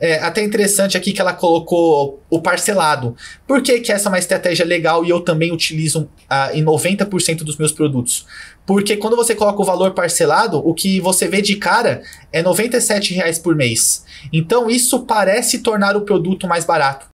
É até interessante aqui que ela colocou o parcelado. Por que, que essa é uma estratégia legal e eu também utilizo ah, em 90% dos meus produtos? Porque quando você coloca o valor parcelado, o que você vê de cara é R$ reais por mês. Então isso parece tornar o produto mais barato.